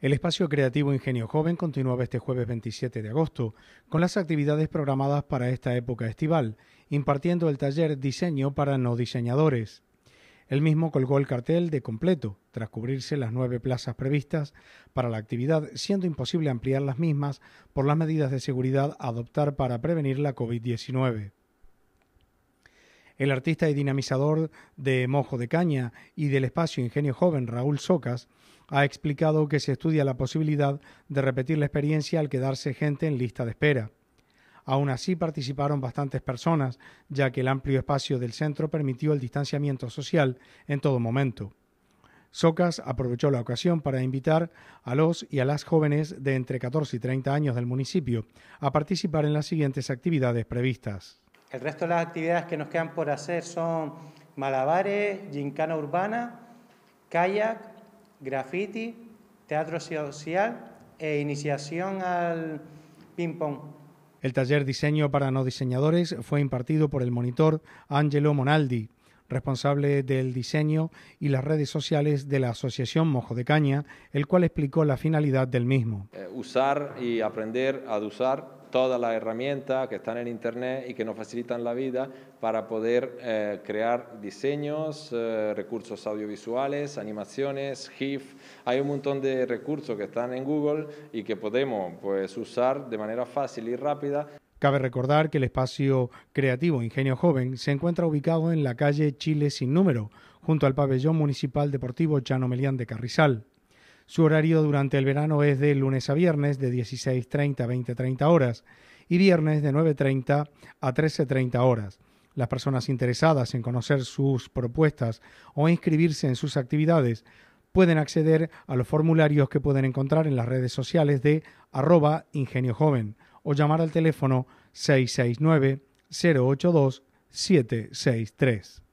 El espacio creativo Ingenio Joven continuaba este jueves 27 de agosto con las actividades programadas para esta época estival, impartiendo el taller Diseño para no diseñadores. El mismo colgó el cartel de completo, tras cubrirse las nueve plazas previstas para la actividad, siendo imposible ampliar las mismas por las medidas de seguridad a adoptar para prevenir la COVID-19. El artista y dinamizador de Mojo de Caña y del espacio Ingenio Joven, Raúl Socas, ha explicado que se estudia la posibilidad de repetir la experiencia al quedarse gente en lista de espera. Aún así participaron bastantes personas, ya que el amplio espacio del centro permitió el distanciamiento social en todo momento. Socas aprovechó la ocasión para invitar a los y a las jóvenes de entre 14 y 30 años del municipio a participar en las siguientes actividades previstas. El resto de las actividades que nos quedan por hacer son malabares, gincana urbana, kayak, graffiti, teatro social e iniciación al ping-pong. El taller Diseño para no diseñadores fue impartido por el monitor Angelo Monaldi, responsable del diseño y las redes sociales de la Asociación Mojo de Caña, el cual explicó la finalidad del mismo. Eh, usar y aprender a usar todas las herramientas que están en Internet y que nos facilitan la vida para poder eh, crear diseños, eh, recursos audiovisuales, animaciones, GIF. Hay un montón de recursos que están en Google y que podemos pues, usar de manera fácil y rápida. Cabe recordar que el espacio creativo Ingenio Joven se encuentra ubicado en la calle Chile sin número, junto al pabellón municipal deportivo Chano Melián de Carrizal. Su horario durante el verano es de lunes a viernes de 16.30 a 20.30 horas y viernes de 9.30 a 13.30 horas. Las personas interesadas en conocer sus propuestas o inscribirse en sus actividades pueden acceder a los formularios que pueden encontrar en las redes sociales de arroba ingenio joven o llamar al teléfono 669 082 763.